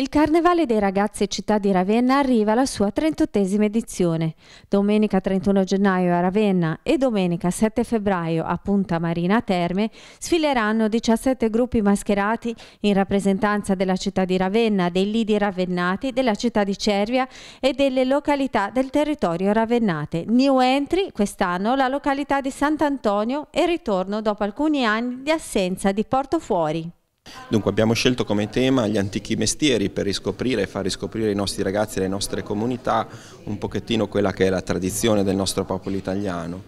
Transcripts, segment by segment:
Il Carnevale dei ragazzi città di Ravenna arriva alla sua 38esima edizione. Domenica 31 gennaio a Ravenna e domenica 7 febbraio a Punta Marina Terme sfileranno 17 gruppi mascherati in rappresentanza della città di Ravenna, dei lidi ravennati, della città di Cervia e delle località del territorio ravennate. New entry quest'anno la località di Sant'Antonio e ritorno dopo alcuni anni di assenza di Porto Fuori. Dunque abbiamo scelto come tema gli antichi mestieri per riscoprire e far riscoprire ai nostri ragazzi e alle nostre comunità un pochettino quella che è la tradizione del nostro popolo italiano.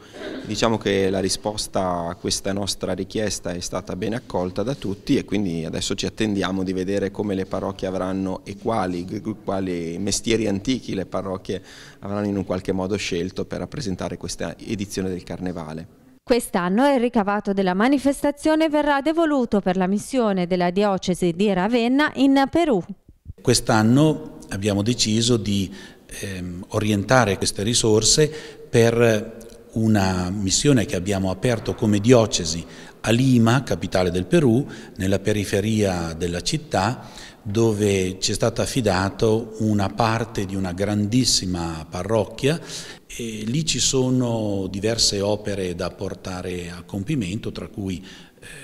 Diciamo che la risposta a questa nostra richiesta è stata ben accolta da tutti e quindi adesso ci attendiamo di vedere come le parrocchie avranno e quali, quali mestieri antichi le parrocchie avranno in un qualche modo scelto per rappresentare questa edizione del Carnevale. Quest'anno il ricavato della manifestazione verrà devoluto per la missione della diocesi di Ravenna in Perù. Quest'anno abbiamo deciso di ehm, orientare queste risorse per una missione che abbiamo aperto come diocesi a Lima, capitale del Perù, nella periferia della città, dove ci è stata affidata una parte di una grandissima parrocchia e lì ci sono diverse opere da portare a compimento, tra cui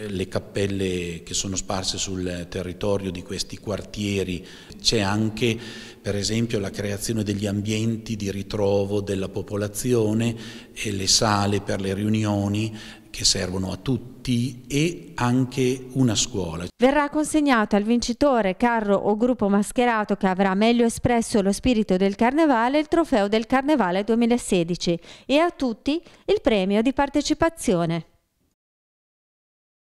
le cappelle che sono sparse sul territorio di questi quartieri. C'è anche per esempio la creazione degli ambienti di ritrovo della popolazione e le sale per le riunioni che servono a tutti e anche una scuola. Verrà consegnato al vincitore, carro o gruppo mascherato che avrà meglio espresso lo spirito del carnevale il trofeo del carnevale 2016 e a tutti il premio di partecipazione.